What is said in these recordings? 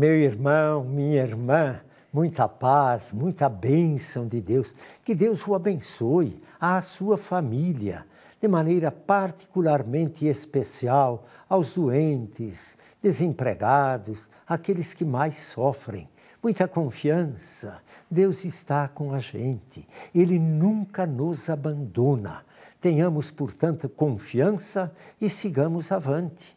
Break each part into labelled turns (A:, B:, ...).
A: meu irmão, minha irmã, muita paz, muita bênção de Deus. Que Deus o abençoe, à sua família, de maneira particularmente especial aos doentes, desempregados, aqueles que mais sofrem. Muita confiança. Deus está com a gente. Ele nunca nos abandona. Tenhamos, portanto, confiança e sigamos avante.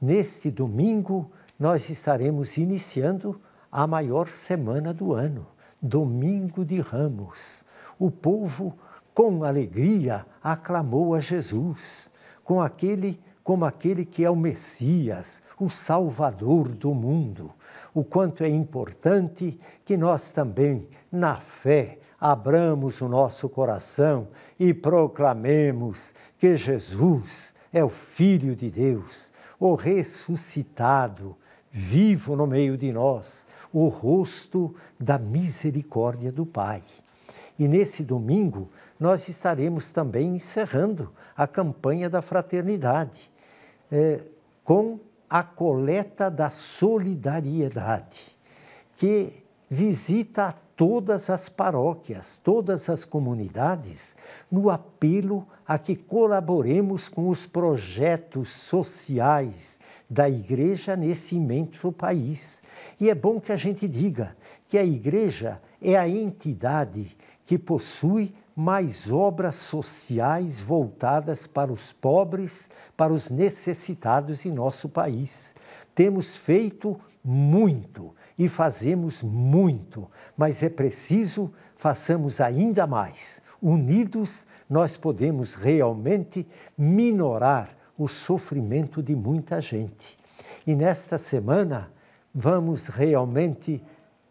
A: Neste domingo, nós estaremos iniciando a maior semana do ano, Domingo de Ramos. O povo, com alegria, aclamou a Jesus, com aquele, como aquele que é o Messias, o Salvador do mundo. O quanto é importante que nós também, na fé, abramos o nosso coração e proclamemos que Jesus é o Filho de Deus, o ressuscitado vivo no meio de nós o rosto da misericórdia do Pai. E nesse domingo nós estaremos também encerrando a campanha da fraternidade é, com a coleta da solidariedade, que visita todas as paróquias, todas as comunidades, no apelo a que colaboremos com os projetos sociais da igreja nesse imenso país. E é bom que a gente diga que a igreja é a entidade que possui mais obras sociais voltadas para os pobres, para os necessitados em nosso país. Temos feito muito e fazemos muito, mas é preciso façamos ainda mais. Unidos, nós podemos realmente minorar o sofrimento de muita gente. E nesta semana vamos realmente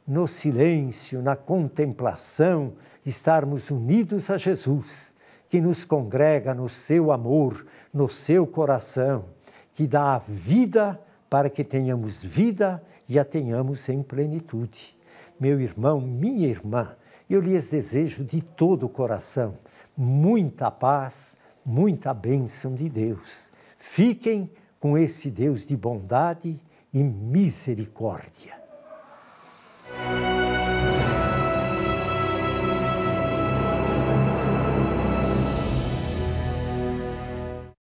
A: no silêncio, na contemplação, estarmos unidos a Jesus, que nos congrega no seu amor, no seu coração, que dá a vida para que tenhamos vida e a tenhamos em plenitude. Meu irmão, minha irmã, eu lhes desejo de todo o coração muita paz, muita bênção de Deus. Fiquem com esse Deus de bondade e misericórdia.